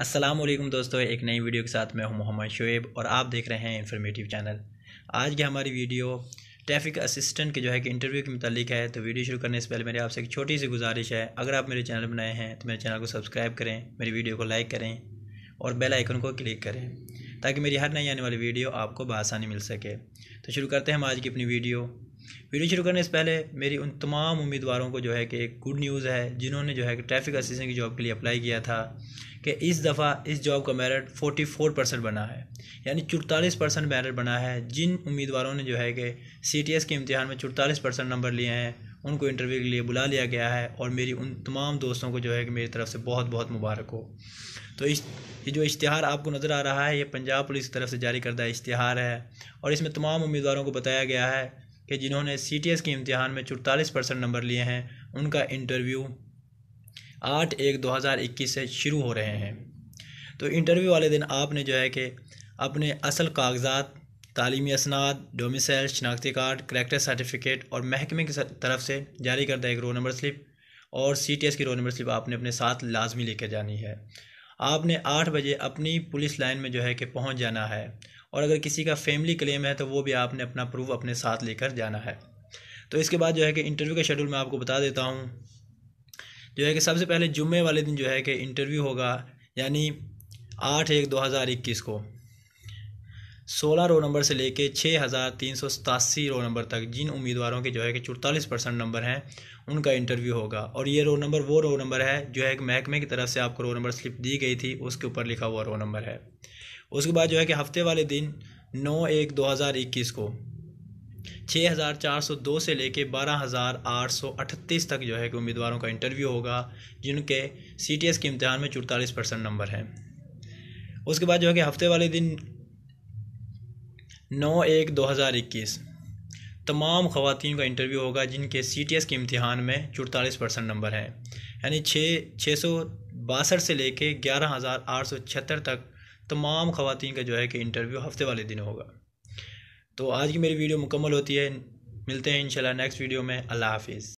अस्सलाम वालेकुम दोस्तों एक नई वीडियो के साथ मैं हूं मोहम्मद शुएब और आप देख रहे हैं इन्फॉर्मेटिव चैनल आज की हमारी वीडियो ट्रैफिक असिस्टेंट के जो है कि इंटरव्यू के मुतालिक है तो वीडियो शुरू करने से पहले मेरे आपसे एक छोटी सी गुजारिश है अगर आप मेरे चैनल बनाए हैं तो मेरे चैनल को सब्सक्राइब करें मेरी वीडियो को लाइक करें और बेल आइकन को क्लिक करें ताकि मेरी हर नई आने वाली वीडियो आपको बसानी मिल सके तो शुरू करते हैं हम आज की अपनी वीडियो वीडियो शुरू करने से पहले मेरी उन तमाम उम्मीदवारों को जो है कि एक गुड न्यूज़ है जिन्होंने जो है कि ट्रैफिक असिस्टेंट की जॉब के लिए अप्लाई किया था कि इस दफ़ा इस जॉब का मेरिट 44 परसेंट बना है यानी चुड़तालीस परसेंट मेरिट बना है जिन उम्मीदवारों ने जो है कि सी टी एस के इम्तहान में चुड़तालीस परसेंट नंबर लिए हैं उनको इंटरव्यू के लिए बुला लिया गया है और मेरी उन तमाम दोस्तों को जो है कि मेरी तरफ से बहुत बहुत मुबारक हो तो इस ये जो इश्तहार आपको नज़र आ रहा है ये पंजाब पुलिस की तरफ से जारी करदा इश्तहार है और इसमें तमाम उम्मीदवारों को बताया गया है कि जिन्होंने सी टी एस के इम्तहान में चुड़तालीस परसेंट नंबर लिए हैं उनका इंटरव्यू आठ एक दो हज़ार इक्कीस से शुरू हो रहे हैं तो इंटरव्यू वाले दिन आपने जो है कि अपने असल कागजात तालीमी असनाद डोमिसल शनाख्ती कार्ड करेक्टर सर्टिफिकेट और महकमे की तरफ से जारी करता एक रो नंबर स्लिप और सी टी एस की रो नंबर स्लिप आपने अपने साथ लाजमी लेकर जानी है आपने आठ बजे अपनी पुलिस लाइन में जो है कि पहुंच जाना है और अगर किसी का फैमिली क्लेम है तो वो भी आपने अपना प्रूफ अपने साथ लेकर जाना है तो इसके बाद जो है कि इंटरव्यू का शेड्यूल मैं आपको बता देता हूँ जो है कि सबसे पहले जुम्मे वाले दिन जो है कि इंटरव्यू होगा यानी आठ एक दो हज़ार इक्कीस को सोलह रो नंबर से लेके छः हज़ार तीन सौ सतासी रो नंबर तक जिन उम्मीदवारों के जो है कि चौतालीस परसेंट नंबर हैं उनका इंटरव्यू होगा और ये रो नंबर वो रो नंबर है जो है कि महकमे की तरफ से आपको रो नंबर स्लिप दी गई थी उसके ऊपर लिखा हुआ रो नंबर है उसके बाद जो है कि हफ्ते वाले दिन नौ एक दो हज़ार इक्कीस को छः हज़ार चार सौ दो से लेके बारह हज़ार आठ सौ अठतीस तक जो है कि उम्मीदवारों का इंटरव्यू होगा जिनके सी टी एस के इम्तहान में चौतालीस परसेंट नंबर हैं उसके बाद जो है कि हफ्ते वाले दिन नौ एक दो हज़ार इक्कीस तमाम ख़वान का इंटरव्यू होगा जिनके सी टी एस के इम्तहान में चुड़तालीस परसेंट नंबर है यानी छः छः सौ बासठ से लेके ग्यारह हज़ार आठ सौ छिहत्तर तक तमाम ख़वान का जो है कि इंटरव्यू हफ्ते वाले दिन होगा तो आज की मेरी वीडियो मुकम्मल होती है मिलते हैं इंशाल्लाह नेक्स्ट वीडियो में अल्लाह हाफिज़